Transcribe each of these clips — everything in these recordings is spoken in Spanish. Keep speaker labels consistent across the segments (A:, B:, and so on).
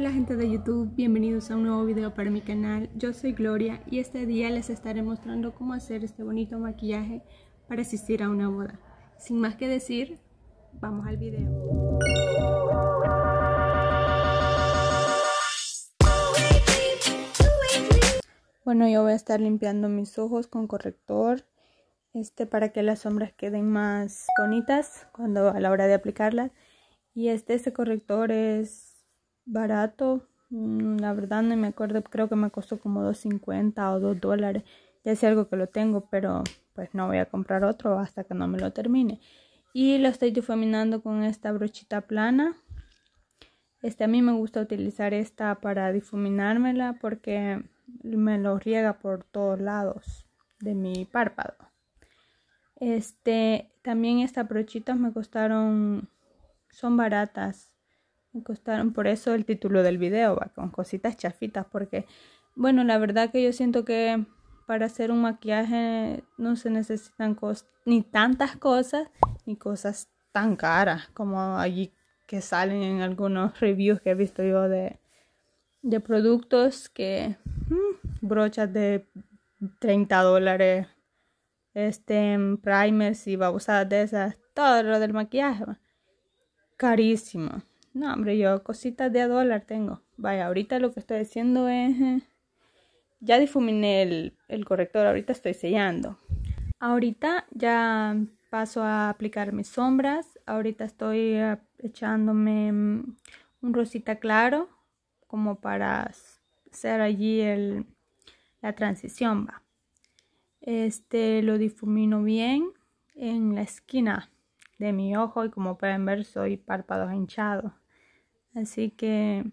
A: Hola gente de YouTube, bienvenidos a un nuevo video para mi canal. Yo soy Gloria y este día les estaré mostrando cómo hacer este bonito maquillaje para asistir a una boda. Sin más que decir, vamos al video. Bueno, yo voy a estar limpiando mis ojos con corrector este para que las sombras queden más bonitas cuando a la hora de aplicarlas. Y este, este corrector es barato. Mm, la verdad no me acuerdo, creo que me costó como 2.50 o 2 dólares. Ya sé algo que lo tengo, pero pues no voy a comprar otro hasta que no me lo termine. Y lo estoy difuminando con esta brochita plana. Este a mí me gusta utilizar esta para difuminármela porque me lo riega por todos lados de mi párpado. Este, también estas brochitas me costaron son baratas costaron por eso el título del video, va con cositas chafitas, porque, bueno, la verdad que yo siento que para hacer un maquillaje no se necesitan ni tantas cosas, ni cosas tan caras como allí que salen en algunos reviews que he visto yo de, de productos que mm, brochas de 30 dólares, este, primers y babosadas de esas, todo lo del maquillaje, carísimo. No, hombre, yo cositas de a dólar tengo. Vaya, ahorita lo que estoy haciendo es... Eh, ya difuminé el, corrector, ahorita estoy sellando. Ahorita ya paso a aplicar mis sombras. Ahorita estoy eh, echándome mm, un rosita claro como para hacer allí el, la transición. Va. Este lo difumino bien en la esquina de mi ojo y como pueden ver soy párpados hinchados. Así que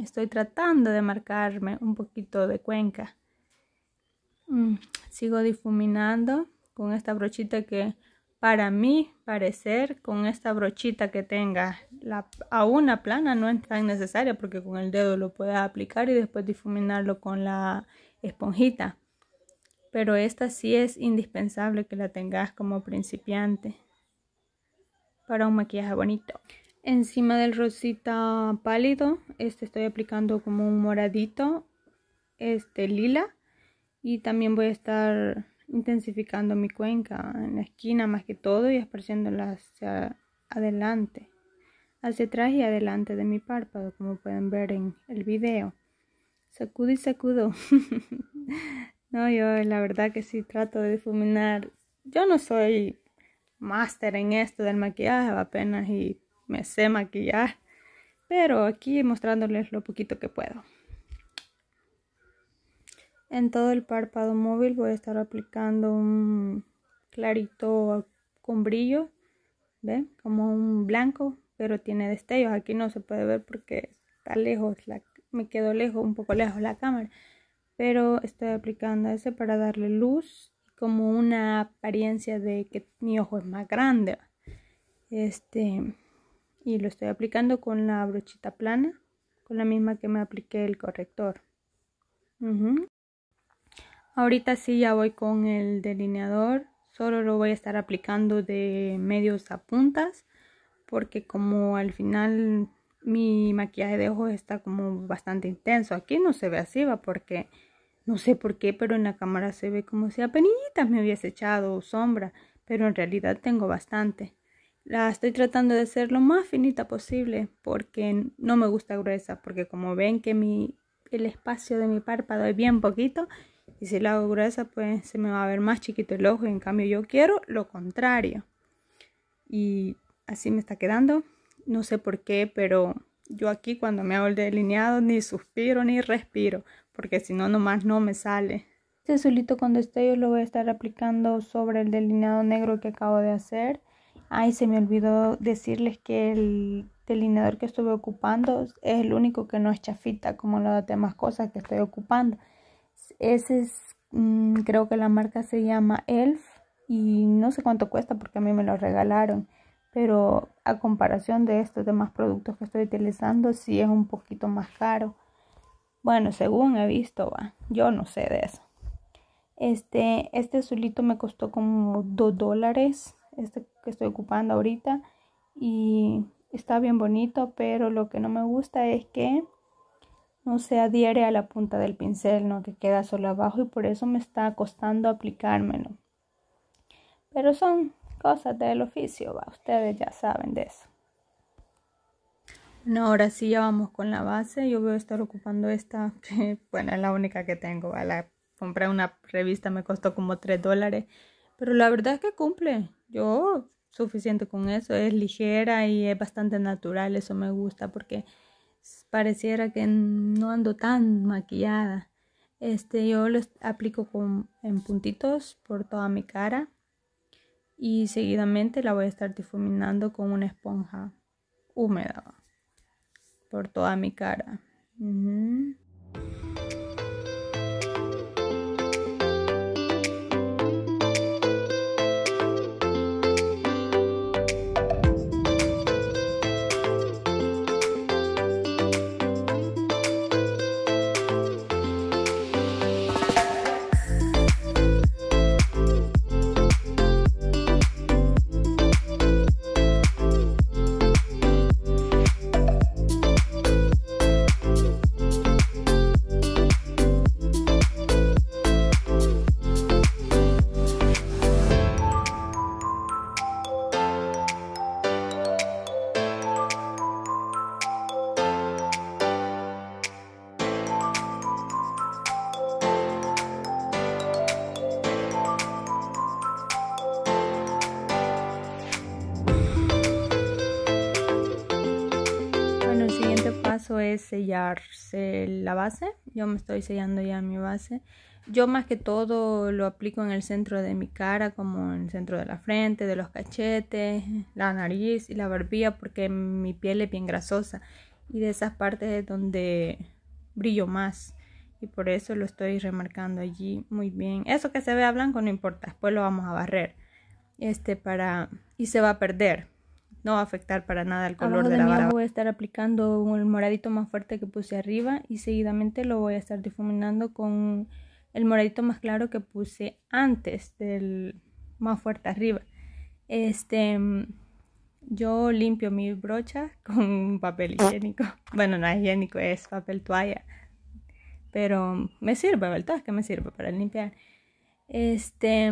A: estoy tratando de marcarme un poquito de cuenca. Mm, sigo difuminando con esta brochita que para mí parecer con esta brochita que tenga la, a una plana no es tan necesaria porque con el dedo lo puedes aplicar y después difuminarlo con la esponjita pero esta sí es indispensable que la tengas como principiante para un maquillaje bonito. Encima del rosita pálido, este estoy aplicando como un moradito, este lila. Y también voy a estar intensificando mi cuenca en la esquina más que todo y esparciéndola hacia adelante, hacia atrás y adelante de mi párpado, como pueden ver en el video. Sacudo y sacudo. no, yo la verdad que sí trato de difuminar. Yo no soy máster en esto del maquillaje, apenas y me sé maquillar, pero aquí mostrándoles lo poquito que puedo. En todo el párpado móvil voy a estar aplicando un clarito con brillo, ¿ven? Como un blanco, pero tiene destellos. Aquí no se puede ver porque está lejos, la, me quedo lejos, un poco lejos la cámara. Pero estoy aplicando ese para darle luz y como una apariencia de que mi ojo es más grande. Este, y lo estoy aplicando con la brochita plana, con la misma que me apliqué el corrector. Ahorita sí ya voy con el delineador, solo lo voy a estar aplicando de medios a puntas, porque como al final mi maquillaje de ojos está como bastante intenso, aquí no se ve así, va porque... No sé por qué, pero en la cámara se ve como si a penillitas me hubiese echado sombra, pero en realidad tengo bastante. La estoy tratando de hacer lo más finita posible porque no me gusta gruesa, porque como ven que mi, el espacio de mi párpado es bien poquito y si la hago gruesa pues se me va a ver más chiquito el ojo y en cambio yo quiero lo contrario. Y así me está quedando. No sé por qué, pero yo aquí cuando me hago el delineado ni suspiro ni respiro, porque si no, nomás no me sale. Este azulito con yo lo voy a estar aplicando sobre el delineado negro que acabo de hacer. Ay, se me olvidó decirles que el delineador que estuve ocupando es el único que no es chafita como las demás cosas que estoy ocupando. Ese es, mm, creo que la marca se llama Elf y no sé cuánto cuesta porque a mí me lo regalaron. Pero a comparación de estos demás productos que estoy utilizando, sí es un poquito más caro. Bueno, según he visto, va. Yo no sé de eso. Este, este azulito me costó como 2 dólares este que estoy ocupando ahorita y está bien bonito, pero lo que no me gusta es que no se adhiere a la punta del pincel, ¿no? que queda solo abajo y por eso me está costando aplicármelo. Pero son cosas del oficio, ustedes ya saben de eso. No, ahora sí ya vamos con la base. Yo voy a estar ocupando esta, que bueno, es la única que tengo. La, compré una revista, me costó como 3 dólares pero la verdad es que cumple. Yo suficiente con eso. Es ligera y es bastante natural. Eso me gusta porque pareciera que no ando tan maquillada. Este, yo lo aplico con, en puntitos por toda mi cara y seguidamente la voy a estar difuminando con una esponja húmeda por toda mi cara. es sellarse la base. Yo me estoy sellando ya mi base. Yo más que todo lo aplico en el centro de mi cara, como en el centro de la frente, de los cachetes, la nariz y la barbilla, porque mi piel es bien grasosa y de esas partes es donde brillo más. Y por eso lo estoy remarcando allí muy bien. Eso que se vea blanco no importa, después lo vamos a barrer. Este para y se va a perder no va a afectar para nada el color de la barba. voy a estar aplicando el moradito más fuerte que puse arriba y seguidamente lo voy a estar difuminando con el moradito más claro que puse antes del más fuerte arriba. Este, yo limpio mi brocha con papel higiénico. Bueno, no es higiénico, es papel toalla. Pero me sirve, ¿verdad? Que me sirve para limpiar. Este,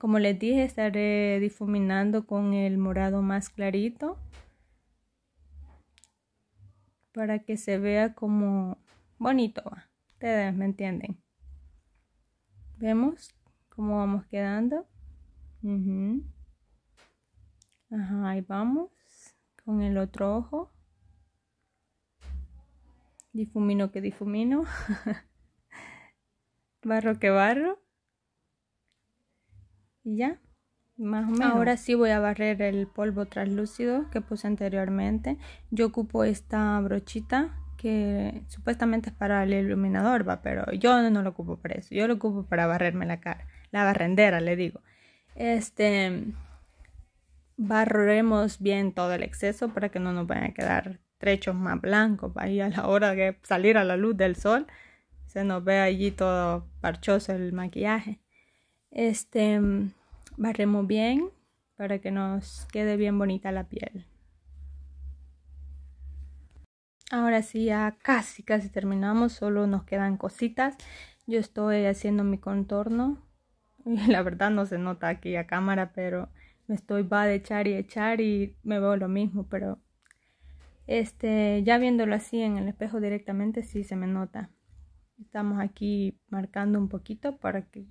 A: como les dije, estaré difuminando con el morado más clarito para que se vea como bonito va. Ustedes me entienden. Vemos cómo vamos quedando. Ajá, ahí vamos. Con el otro ojo. Difumino que difumino. barro que barro ya, más o menos. Ahora sí voy a barrer el polvo translúcido que puse anteriormente. Yo ocupo esta brochita que supuestamente es para el iluminador, va, pero yo no lo ocupo para eso. Yo lo ocupo para barrerme la cara, la barrendera, le digo. Este barreremos bien todo el exceso para que no nos vayan a quedar trechos más blancos, Ahí a la hora de salir a la luz del sol se nos ve allí todo parchoso el maquillaje. Este Barremos bien para que nos quede bien bonita la piel. Ahora sí, ya casi, casi terminamos, solo nos quedan cositas. Yo estoy haciendo mi contorno. Y la verdad no se nota aquí a cámara, pero me estoy va de echar y echar y me veo lo mismo, pero este, ya viéndolo así en el espejo directamente sí se me nota. Estamos aquí marcando un poquito para que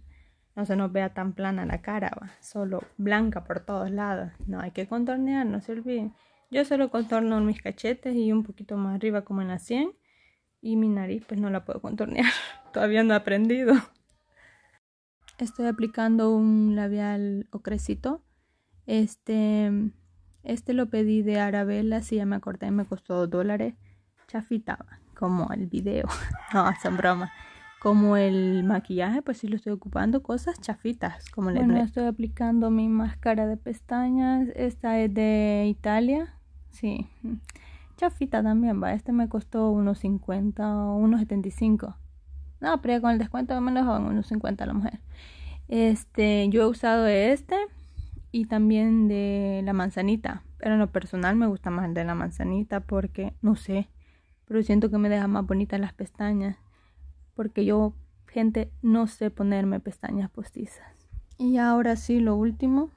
A: no se nos vea tan plana la cara, ¿va? solo blanca por todos lados. No hay que contornear, no se olviden. Yo solo contorno en mis cachetes y un poquito más arriba como en la 100 y mi nariz pues no la puedo contornear, todavía no he aprendido. Estoy aplicando un labial ocrecito. Este, este lo pedí de Arabella, si ya me acordé, me costó dos dólares. Chafitaba, como el video. No, son bromas. Como el maquillaje, pues sí lo estoy ocupando, cosas chafitas, como le Bueno, estoy aplicando mi máscara de pestañas, esta es de Italia, sí, chafita también, va, este me costó unos 50 o unos 75. No, pero con el descuento me lo dejaron unos 50 la mujer. Este, yo he usado este y también de la manzanita, pero en lo personal me gusta más el de la manzanita porque, no sé, pero siento que me deja más bonitas las pestañas porque yo, gente, no sé ponerme pestañas postizas. Y ahora sí, lo último,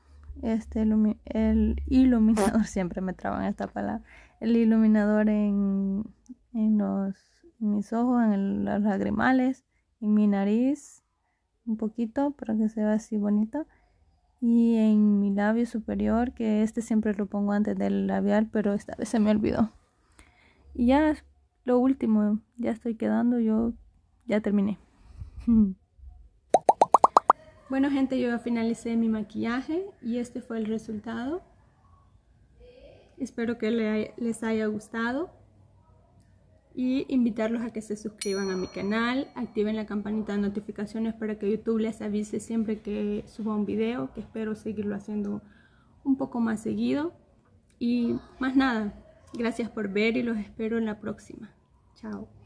A: este el iluminador, siempre me traban esta palabra, el iluminador en, en los, mis ojos, en los lagrimales, en mi nariz, un poquito para que se vea así bonito. Y en mi labio superior, que este siempre lo pongo antes del labial, pero esta vez se me olvidó. Y ya lo último, ya estoy quedando. Yo ya terminé. Bueno gente, yo ya finalicé mi maquillaje y este fue el resultado. Espero que les haya gustado y invitarlos a que se suscriban a mi canal, activen la campanita de notificaciones para que YouTube les avise siempre que suba un video, que espero seguirlo haciendo un poco más seguido. Y más nada, gracias por ver y los espero en la próxima. Chao.